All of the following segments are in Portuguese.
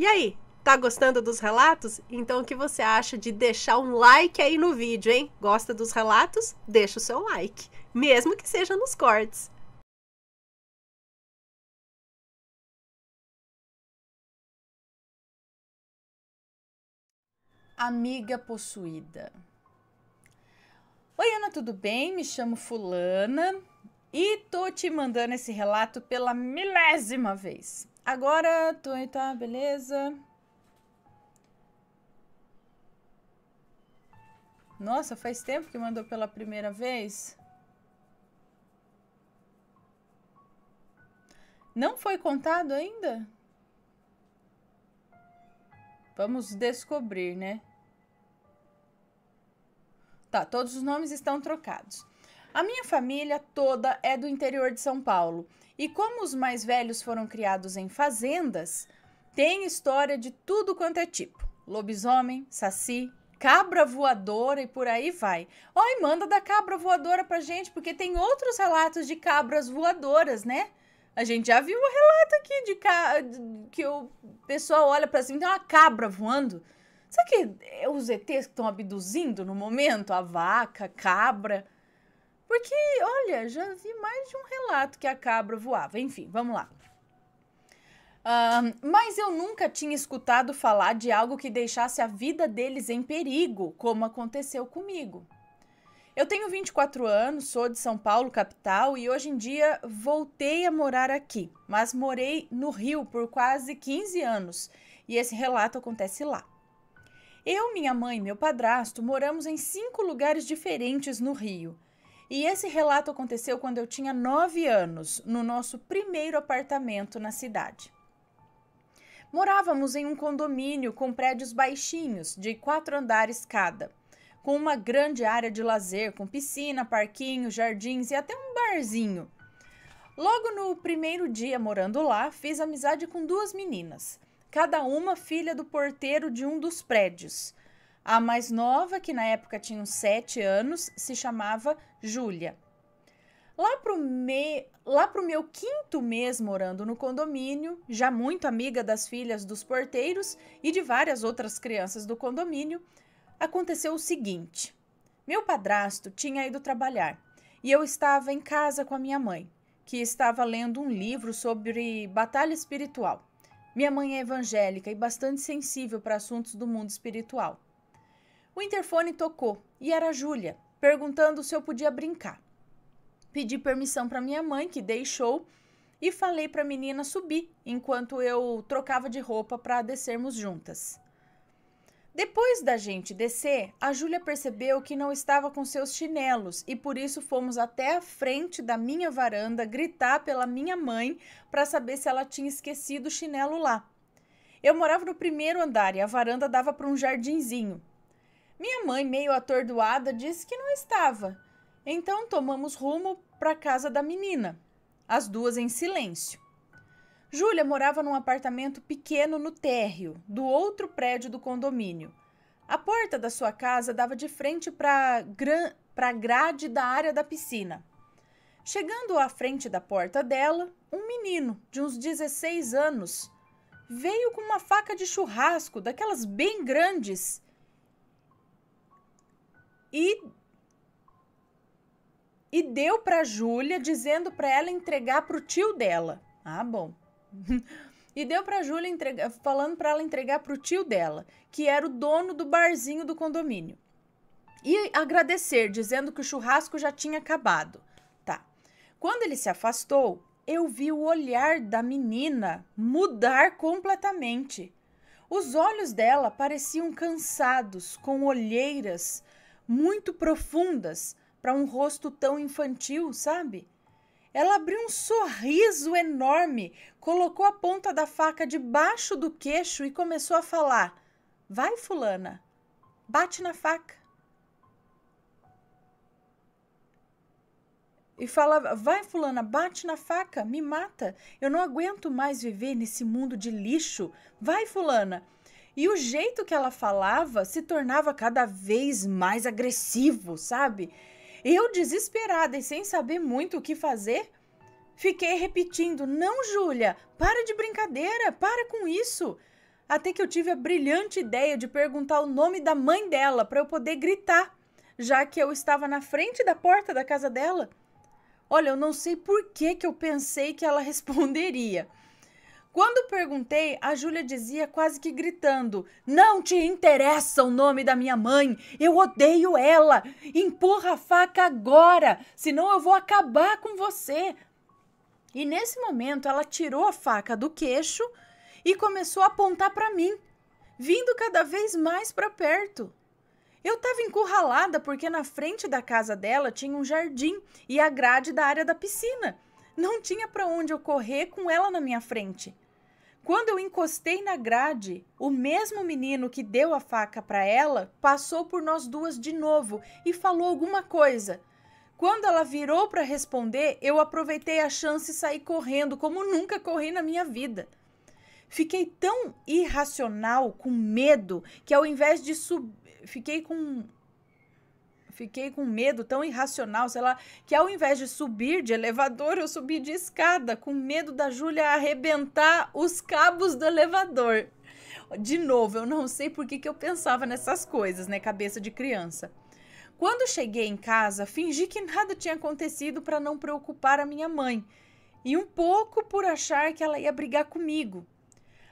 E aí, tá gostando dos relatos? Então o que você acha de deixar um like aí no vídeo, hein? Gosta dos relatos? Deixa o seu like, mesmo que seja nos cortes. Amiga possuída. Oi, Ana, tudo bem? Me chamo Fulana e tô te mandando esse relato pela milésima vez. Agora, tô, tá, beleza. Nossa, faz tempo que mandou pela primeira vez. Não foi contado ainda? Vamos descobrir, né? Tá, todos os nomes estão trocados. A minha família toda é do interior de São Paulo. E como os mais velhos foram criados em fazendas, tem história de tudo quanto é tipo: lobisomem, saci, cabra voadora e por aí vai. Oi, manda da cabra voadora pra gente, porque tem outros relatos de cabras voadoras, né? A gente já viu o um relato aqui de ca... que o pessoal olha para cima tem uma cabra voando. Sabe que é os ETs que estão abduzindo no momento? A vaca, cabra. Porque, olha, já vi mais de um relato que a cabra voava. Enfim, vamos lá. Um, mas eu nunca tinha escutado falar de algo que deixasse a vida deles em perigo, como aconteceu comigo. Eu tenho 24 anos, sou de São Paulo, capital, e hoje em dia voltei a morar aqui, mas morei no Rio por quase 15 anos e esse relato acontece lá. Eu, minha mãe e meu padrasto moramos em cinco lugares diferentes no Rio. E esse relato aconteceu quando eu tinha 9 anos, no nosso primeiro apartamento na cidade. Morávamos em um condomínio com prédios baixinhos, de quatro andares cada, com uma grande área de lazer, com piscina, parquinho, jardins e até um barzinho. Logo no primeiro dia morando lá, fiz amizade com duas meninas, cada uma filha do porteiro de um dos prédios. A mais nova, que na época tinha uns 7 anos, se chamava Júlia. Lá pro, me... Lá pro meu quinto mês morando no condomínio, já muito amiga das filhas dos porteiros e de várias outras crianças do condomínio, aconteceu o seguinte: meu padrasto tinha ido trabalhar e eu estava em casa com a minha mãe, que estava lendo um livro sobre batalha espiritual. Minha mãe é evangélica e bastante sensível para assuntos do mundo espiritual. O interfone tocou e era a Júlia, perguntando se eu podia brincar. Pedi permissão para minha mãe, que deixou, e falei para a menina subir enquanto eu trocava de roupa para descermos juntas. Depois da gente descer, a Júlia percebeu que não estava com seus chinelos e por isso fomos até a frente da minha varanda gritar pela minha mãe para saber se ela tinha esquecido o chinelo lá. Eu morava no primeiro andar e a varanda dava para um jardinzinho. Minha mãe, meio atordoada, disse que não estava. Então tomamos rumo para a casa da menina, as duas em silêncio. Júlia morava num apartamento pequeno no térreo, do outro prédio do condomínio. A porta da sua casa dava de frente para a grade da área da piscina. Chegando à frente da porta dela, um menino de uns 16 anos veio com uma faca de churrasco, daquelas bem grandes, e e deu para Júlia, dizendo para ela entregar para o tio dela. Ah, bom. e deu para Júlia entregar, falando para ela entregar para o tio dela, que era o dono do barzinho do condomínio. E agradecer, dizendo que o churrasco já tinha acabado. Tá. Quando ele se afastou, eu vi o olhar da menina mudar completamente. Os olhos dela pareciam cansados, com olheiras muito profundas para um rosto tão infantil, sabe? Ela abriu um sorriso enorme, colocou a ponta da faca debaixo do queixo e começou a falar: Vai, Fulana, bate na faca. e fala: vai, Fulana, bate na faca, me mata. Eu não aguento mais viver nesse mundo de lixo. Vai, Fulana. E o jeito que ela falava se tornava cada vez mais agressivo, sabe? Eu, desesperada e sem saber muito o que fazer, fiquei repetindo: Não, Júlia, para de brincadeira, para com isso. Até que eu tive a brilhante ideia de perguntar o nome da mãe dela para eu poder gritar, já que eu estava na frente da porta da casa dela. Olha, eu não sei por que, que eu pensei que ela responderia quando perguntei, a Júlia dizia quase que gritando: Não te interessa o nome da minha mãe, eu odeio ela. Empurra a faca agora, senão eu vou acabar com você. E nesse momento ela tirou a faca do queixo e começou a apontar para mim, vindo cada vez mais para perto. Eu estava encurralada porque na frente da casa dela tinha um jardim e a grade da área da piscina. Não tinha para onde eu correr com ela na minha frente. Quando eu encostei na grade, o mesmo menino que deu a faca para ela passou por nós duas de novo e falou alguma coisa. Quando ela virou para responder, eu aproveitei a chance e saí correndo, como nunca corri na minha vida. Fiquei tão irracional, com medo, que ao invés de sub... fiquei com fiquei com medo tão irracional, sei lá, que ao invés de subir de elevador, eu subi de escada, com medo da Júlia arrebentar os cabos do elevador. De novo, eu não sei por que, que eu pensava nessas coisas, né? Cabeça de criança. Quando cheguei em casa, fingi que nada tinha acontecido para não preocupar a minha mãe. E um pouco por achar que ela ia brigar comigo.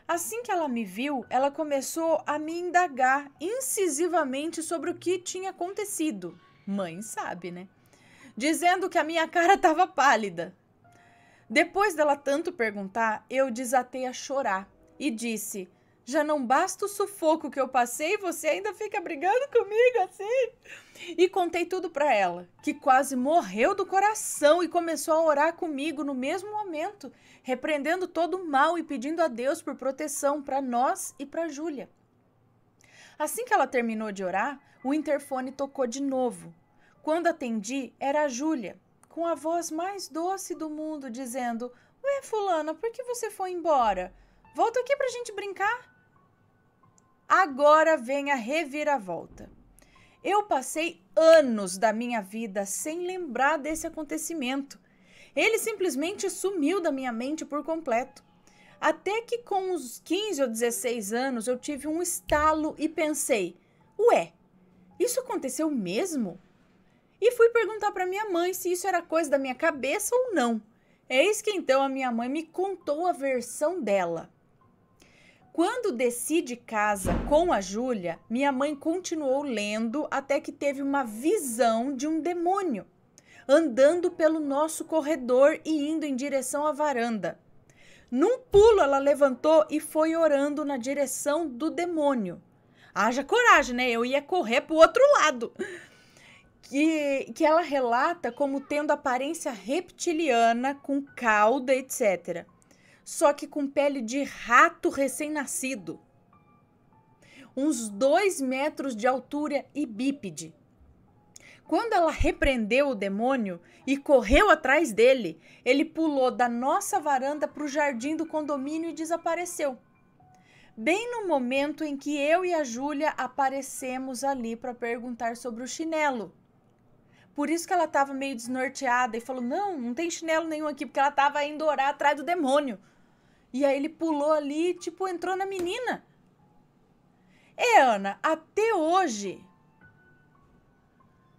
Assim que ela me viu, ela começou a me indagar incisivamente sobre o que tinha acontecido. Mãe sabe, né? Dizendo que a minha cara estava pálida. Depois dela tanto perguntar, eu desatei a chorar e disse: já não basta o sufoco que eu passei, você ainda fica brigando comigo assim? E contei tudo para ela, que quase morreu do coração e começou a orar comigo no mesmo momento, repreendendo todo o mal e pedindo a Deus por proteção para nós e para Júlia. Assim que ela terminou de orar, o interfone tocou de novo. Quando atendi, era a Júlia, com a voz mais doce do mundo, dizendo: Ué, Fulana, por que você foi embora? Volta aqui pra gente brincar. Agora vem a reviravolta. Eu passei anos da minha vida sem lembrar desse acontecimento. Ele simplesmente sumiu da minha mente por completo. Até que com uns 15 ou 16 anos eu tive um estalo e pensei: "Ué, isso aconteceu mesmo?" E fui perguntar para minha mãe se isso era coisa da minha cabeça ou não. Eis que então a minha mãe me contou a versão dela. Quando desci de casa com a Júlia, minha mãe continuou lendo até que teve uma visão de um demônio andando pelo nosso corredor e indo em direção à varanda. Num pulo, ela levantou e foi orando na direção do demônio. Haja coragem, né? Eu ia correr para o outro lado. Que, que ela relata como tendo aparência reptiliana, com cauda, etc só que com pele de rato recém-nascido. Uns dois metros de altura e bípede. Quando ela repreendeu o demônio e correu atrás dele, ele pulou da nossa varanda para o jardim do condomínio e desapareceu. Bem no momento em que eu e a Júlia aparecemos ali para perguntar sobre o chinelo. Por isso que ela estava meio desnorteada e falou: Não, não tem chinelo nenhum aqui, porque ela estava indo orar atrás do demônio. E aí ele pulou ali, tipo, entrou na menina. É, Ana, até hoje.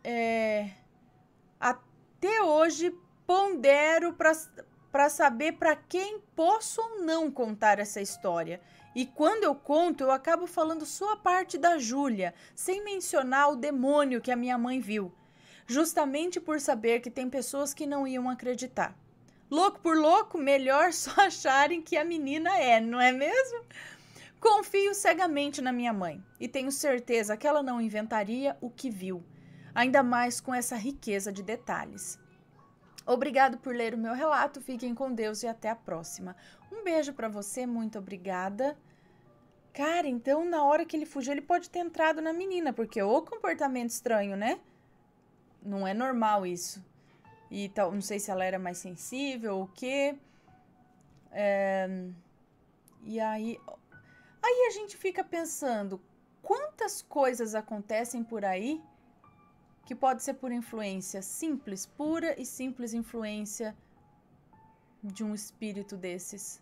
É, até hoje pondero para saber para quem posso ou não contar essa história. E quando eu conto, eu acabo falando só a parte da Júlia, sem mencionar o demônio que a minha mãe viu, justamente por saber que tem pessoas que não iam acreditar. Louco por louco, melhor só acharem que a menina é, não é mesmo? Confio cegamente na minha mãe e tenho certeza que ela não inventaria o que viu, ainda mais com essa riqueza de detalhes. Obrigado por ler o meu relato, fiquem com Deus e até a próxima. Um beijo para você, muito obrigada. Cara, então na hora que ele fugiu, ele pode ter entrado na menina, porque o comportamento estranho, né? Não é normal isso. E tal, não sei se ela era mais sensível ou o quê. É, e aí. Aí a gente fica pensando quantas coisas acontecem por aí que pode ser por influência simples, pura e simples influência de um espírito desses